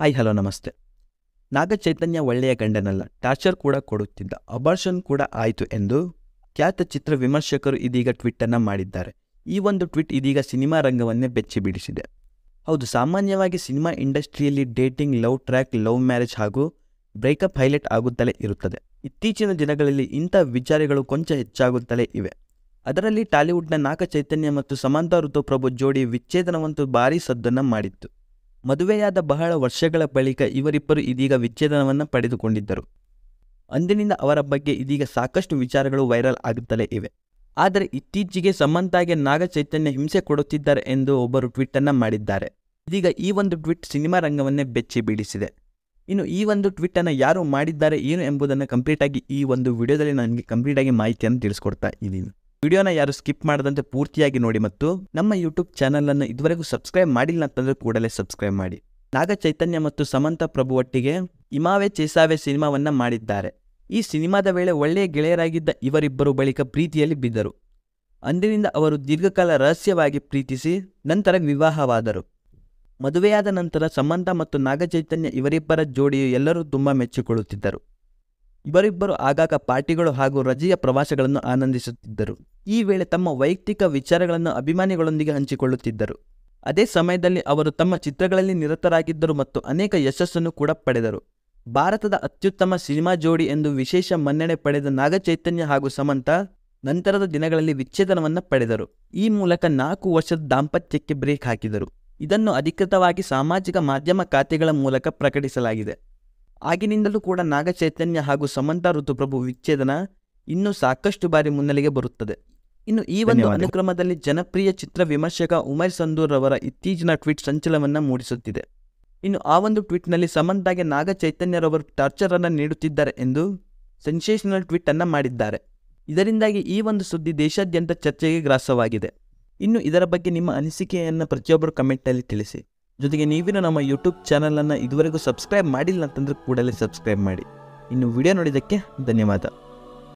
hi hello ನಮಸ್ತೆ ನಾಗಚೈತನ್ಯ ಒಳ್ಳೆಯ ಗಂಡನಲ್ಲ torture ಕೂಡ ಕೊಡುತ್ತಿದ್ದ ಅಬರ್ಷನ್ ಕೂಡ ಆಯಿತು ಎಂದು ಖ್ಯಾತ ಚಿತ್ರ ವಿಮರ್ಶಕರು ಇದೀಗ ಟ್ವಿಟ್ಟನ್ನು ಮಾಡಿದ್ದಾರೆ ಈ ಒಂದು ಟ್ವಿಟ್ ಇದೀಗ ಸಿನಿಮಾ ರಂಗವನ್ನೇ ಬೆಚ್ಚಿ ಬಿಡಿಸಿದೆ ಹೌದು ಸಾಮಾನ್ಯವಾಗಿ ಸಿನಿಮಾ ಇಂಡಸ್ಟ್ರಿಯಲ್ಲಿ dating love track love marriage ಹಾಗೂ ಬ್ರೇಕಪ್ ಹೈಲೈಟ್ ಆಗುತ್ತಲೇ ಇರುತ್ತದೆ ಇತ್ತೀಚಿನ ದಿನಗಳಲ್ಲಿ ಇಂಥ ವಿಚಾರಗಳು ಕೊಂಚ ಹೆಚ್ಚಾಗುತ್ತಲೇ ಇವೆ ಅದರಲ್ಲಿ ಟಾಲಿವುಡ್ನ ನಾಗಚೈತನ್ಯ ಮತ್ತು ಸಮಾಂತ ಋತುಪ್ರಭು ಜೋಡಿ ವಿಚ್ಛೇದನವಂತೂ ಭಾರೀ ಸದ್ದನ್ನು ಮಾಡಿತ್ತು ಮದುವೆಯಾದ ಬಹಳ ವರ್ಷಗಳ ಬಳಿಕ ಇವರಿಬ್ಬರು ಇದೀಗ ವಿಚ್ಛೇದನವನ್ನು ಪಡೆದುಕೊಂಡಿದ್ದರು ಅಂದಿನಿಂದ ಅವರ ಬಗ್ಗೆ ಇದೀಗ ಸಾಕಷ್ಟು ವಿಚಾರಗಳು ವೈರಲ್ ಆಗುತ್ತಲೇ ಇವೆ ಆದರೆ ಇತ್ತೀಚೆಗೆ ಸಮಂತಾಗೆ ನಾಗಚೈತನ್ಯ ಹಿಂಸೆ ಕೊಡುತ್ತಿದ್ದಾರೆ ಎಂದು ಒಬ್ಬರು ಟ್ವೀಟ್ ಮಾಡಿದ್ದಾರೆ ಇದೀಗ ಈ ಒಂದು ಟ್ವೀಟ್ ಸಿನಿಮಾ ರಂಗವನ್ನೇ ಬೆಚ್ಚಿ ಬೀಳಿಸಿದೆ ಇನ್ನು ಈ ಒಂದು ಟ್ವೀಟ್ ಯಾರು ಮಾಡಿದ್ದಾರೆ ಏನು ಎಂಬುದನ್ನು ಕಂಪ್ಲೀಟ್ ಆಗಿ ಈ ಒಂದು ವಿಡಿಯೋದಲ್ಲಿ ನನಗೆ ಕಂಪ್ಲೀಟ್ ಆಗಿ ಮಾಹಿತಿಯನ್ನು ತಿಳಿಸ್ಕೊಡ್ತಾ ಇದ್ದೀನಿ ವಿಡಿಯೋನ ಯಾರು ಸ್ಕಿಪ್ ಮಾಡದಂತೆ ಪೂರ್ತಿಯಾಗಿ ನೋಡಿ ಮತ್ತು ನಮ್ಮ ಯೂಟ್ಯೂಬ್ ಚಾನಲ್ ಅನ್ನು ಇದುವರೆಗೂ ಸಬ್ಸ್ಕ್ರೈಬ್ ಮಾಡಿಲ್ಲ ಅಂತಂದ್ರೆ ಕೂಡಲೇ ಸಬ್ಸ್ಕ್ರೈಬ್ ಮಾಡಿ ನಾಗ ಚೈತನ್ಯ ಮತ್ತು ಸಮಂತ ಪ್ರಭು ಒಟ್ಟಿಗೆ ಇಮಾವೆ ಚೇಸಾವೆ ಸಿನಿಮಾವನ್ನ ಮಾಡಿದ್ದಾರೆ ಈ ಸಿನಿಮಾದ ವೇಳೆ ಒಳ್ಳೆಯ ಗೆಳೆಯರಾಗಿದ್ದ ಇವರಿಬ್ಬರು ಬಳಿಕ ಪ್ರೀತಿಯಲ್ಲಿ ಬಿದ್ದರು ಅಂದಿನಿಂದ ಅವರು ದೀರ್ಘಕಾಲ ರಹಸ್ಯವಾಗಿ ಪ್ರೀತಿಸಿ ನಂತರ ವಿವಾಹವಾದರು ಮದುವೆಯಾದ ನಂತರ ಸಮಂತ ಮತ್ತು ನಾಗಚೈತನ್ಯ ಇವರಿಬ್ಬರ ಜೋಡಿಯು ಎಲ್ಲರೂ ತುಂಬಾ ಮೆಚ್ಚಿಕೊಳ್ಳುತ್ತಿದ್ದರು ಇವರಿಬ್ಬರು ಆಗಾಗ ಪಾರ್ಟಿಗಳು ಹಾಗೂ ರಜೆಯ ಪ್ರವಾಸಗಳನ್ನು ಆನಂದಿಸುತ್ತಿದ್ದರು ಈ ವೇಳೆ ತಮ್ಮ ವೈಯಕ್ತಿಕ ವಿಚಾರಗಳನ್ನು ಅಭಿಮಾನಿಗಳೊಂದಿಗೆ ಹಂಚಿಕೊಳ್ಳುತ್ತಿದ್ದರು ಅದೇ ಸಮಯದಲ್ಲಿ ಅವರು ತಮ್ಮ ಚಿತ್ರಗಳಲ್ಲಿ ನಿರತರಾಗಿದ್ದರು ಮತ್ತು ಅನೇಕ ಯಶಸ್ಸನ್ನು ಕೂಡ ಪಡೆದರು ಭಾರತದ ಅತ್ಯುತ್ತಮ ಸಿನಿಮಾ ಜೋಡಿ ಎಂದು ವಿಶೇಷ ಮನ್ನಣೆ ಪಡೆದ ನಾಗಚೈತನ್ಯ ಹಾಗೂ ಸಮಂತ ನಂತರದ ದಿನಗಳಲ್ಲಿ ವಿಚ್ಛೇದನವನ್ನು ಪಡೆದರು ಈ ಮೂಲಕ ನಾಲ್ಕು ವರ್ಷದ ದಾಂಪತ್ಯಕ್ಕೆ ಬ್ರೇಕ್ ಹಾಕಿದರು ಇದನ್ನು ಅಧಿಕೃತವಾಗಿ ಸಾಮಾಜಿಕ ಮಾಧ್ಯಮ ಖಾತೆಗಳ ಮೂಲಕ ಪ್ರಕಟಿಸಲಾಗಿದೆ ಆಗಿನಿಂದಲೂ ಕೂಡ ನಾಗಚೈತನ್ಯ ಹಾಗೂ ಸಮಂತ ಋತುಪ್ರಭು ವಿಚ್ಛೇದನ ಇನ್ನೂ ಸಾಕಷ್ಟು ಬಾರಿ ಮುನ್ನೆಲೆಗೆ ಬರುತ್ತದೆ ಇನ್ನು ಈ ಒಂದು ಅನುಕ್ರಮದಲ್ಲಿ ಜನಪ್ರಿಯ ಚಿತ್ರ ವಿಮರ್ಶಕ ಉಮೇಶ್ ಸಂದೂರ್ ಅವರ ಇತ್ತೀಚಿನ ಟ್ವೀಟ್ ಸಂಚಲನವನ್ನ ಮೂಡಿಸುತ್ತಿದೆ ಇನ್ನು ಆ ಒಂದು ಟ್ವೀಟ್ನಲ್ಲಿ ಸಮಂತಾಗೆ ನಾಗ ಚೈತನ್ಯರವರು ಟಾರ್ಚರ್ ಅನ್ನು ನೀಡುತ್ತಿದ್ದಾರೆ ಎಂದು ಸೆನ್ಸೇಷನಲ್ ಟ್ವೀಟ್ ಅನ್ನ ಮಾಡಿದ್ದಾರೆ ಇದರಿಂದಾಗಿ ಈ ಒಂದು ಸುದ್ದಿ ದೇಶಾದ್ಯಂತ ಚರ್ಚೆಗೆ ಗ್ರಾಸವಾಗಿದೆ ಇನ್ನು ಇದರ ಬಗ್ಗೆ ನಿಮ್ಮ ಅನಿಸಿಕೆಯನ್ನು ಪ್ರತಿಯೊಬ್ಬರು ಕಮೆಂಟ್ನಲ್ಲಿ ತಿಳಿಸಿ ಜೊತೆಗೆ ನೀವಿನ ನಮ್ಮ ಯೂಟ್ಯೂಬ್ ಚಾನಲನ್ನು ಇದುವರೆಗೂ ಸಬ್ಸ್ಕ್ರೈಬ್ ಮಾಡಿಲ್ಲ ಅಂತಂದರೆ ಕೂಡಲೇ ಸಬ್ಸ್ಕ್ರೈಬ್ ಮಾಡಿ ಇನ್ನು ವಿಡಿಯೋ ನೋಡಿದ್ದಕ್ಕೆ ಧನ್ಯವಾದ